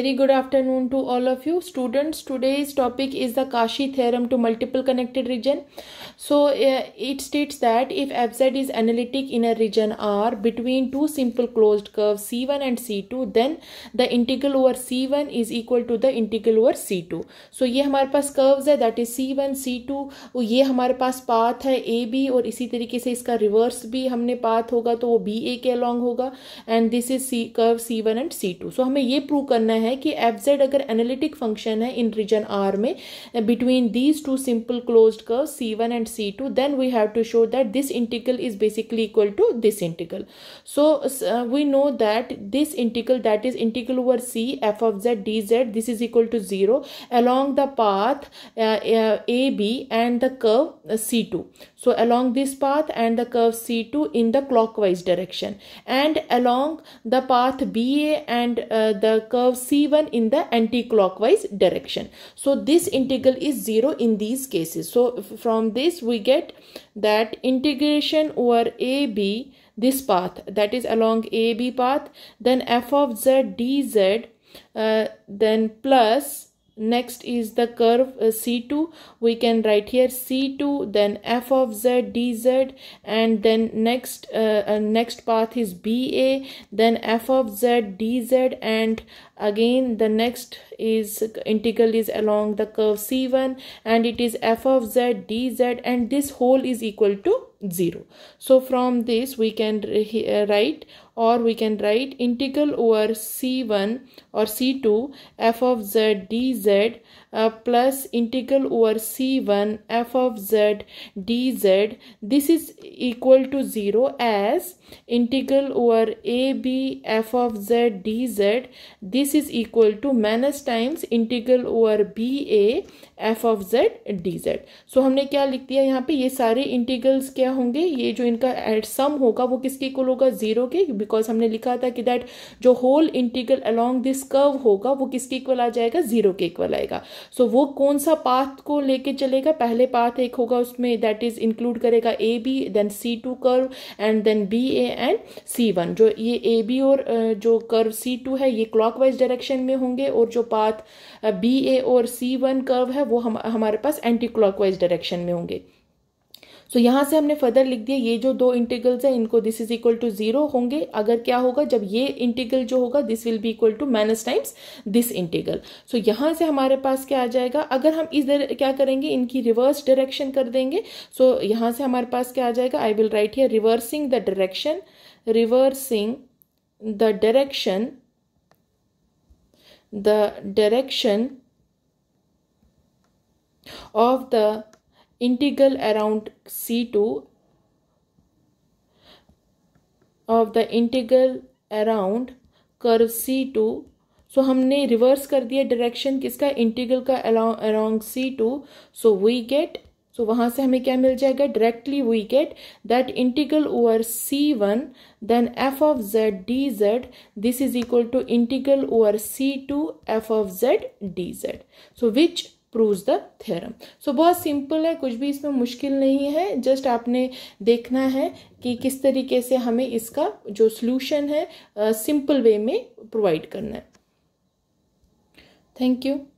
Very good afternoon to all of you students. Today's topic is the Cauchy theorem to multiple connected region. So uh, it states that if fz is analytic in a region R between two simple closed curves C1 and C2 then the integral over C1 is equal to the integral over C2. So ये हमारे पास curves है that is C1, C2 और ये हमारे पास path है AB और इसी तरीके से इसका reverse भी हमने path होगा तो वो BA के along होगा and this is C curve C1 and C2. So हमें ये prove करना है है कि एफ जेड अगर एनालिटिक फंक्शन है in region between these between these two simple C1 and c and then we then we have to show that this basically is basically equal to this we so we know that this integral that is of over dz, this is this is equal to 0 along the path uh, uh, AB and the curve uh, C2. So along this path and the curve C2 in the clockwise direction and along the path BA and the curve C one in the anti-clockwise direction so this integral is 0 in these cases so from this we get that integration over ab this path that is along ab path then f of z dz uh, then plus next is the curve uh, c2 we can write here c2 then f of z dz and then next uh, uh, next path is ba then f of z dz and again the next is integral is along the curve c1 and it is f of z dz and this whole is equal to 0 so from this we can uh, uh, write or we can write integral over c1 or c2 f of z dz uh, plus integral over c1 f of z dz this is equal to 0 as integral over a b f of z dz this is equal to minus times integral over b a f of z dz so हमने क्या लिख दिया यहाँ पे ये सारे integrals क्या होंगे ये जो इनका सम होगा वो किसके इक्वल होगा जीरो के बिकॉज हमने लिखा था कि दैट जो whole integral along this curve होगा वो किसके इक्वल आ जाएगा जीरो के इक्वल आएगा सो so, वो कौन सा पाथ को लेके चलेगा पहले पाथ एक होगा उसमें दैट इज इंक्लूड करेगा A B then C two curve and then B A and C one जो ये ए बी और जो कर्व सी टू है ये वाइज डायरेक्शन में होंगे और जो पाथ बी ए और सी वन कर्व है वो हम हमारे पास एंटी वाइज डायरेक्शन में होंगे सो so, यहाँ से हमने फर्दर लिख दिया ये जो दो इंटीग्रल्स हैं इनको this is equal to zero होंगे अगर क्या होगा जब ये इंटीग्रल जो होगा this will be equal to minus times this integral so यहाँ से हमारे पास क्या आ जाएगा अगर हम इस क्या करेंगे इनकी रिवर्स डायरेक्शन कर देंगे सो so, यहाँ से हमारे पास क्या आ जाएगा I will write here reversing the direction reversing the direction the direction of the integral around C2 of the integral around curve C2 so so, हमने रिवर्स कर दिया डायरेक्शन किसका इंटीग्रल का around C two so we get so वहां से हमें क्या मिल जाएगा directly we get that integral over C one then F of Z D Z this is equal to integral over C two F of Z D Z so which prove the theorem so बहुत simple है कुछ भी इसमें मुश्किल नहीं है just आपने देखना है कि किस तरीके से हमें इसका जो सोल्यूशन है सिंपल uh, वे में प्रोवाइड करना है थैंक यू